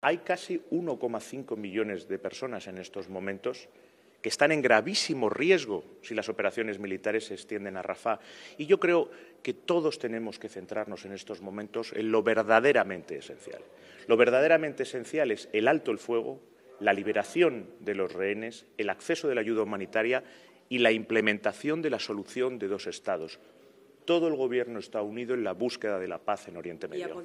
Hay casi 1,5 millones de personas en estos momentos que están en gravísimo riesgo si las operaciones militares se extienden a Rafah. Y yo creo que todos tenemos que centrarnos en estos momentos en lo verdaderamente esencial. Lo verdaderamente esencial es el alto el fuego, la liberación de los rehenes, el acceso de la ayuda humanitaria y la implementación de la solución de dos estados. Todo el Gobierno está unido en la búsqueda de la paz en Oriente Medio.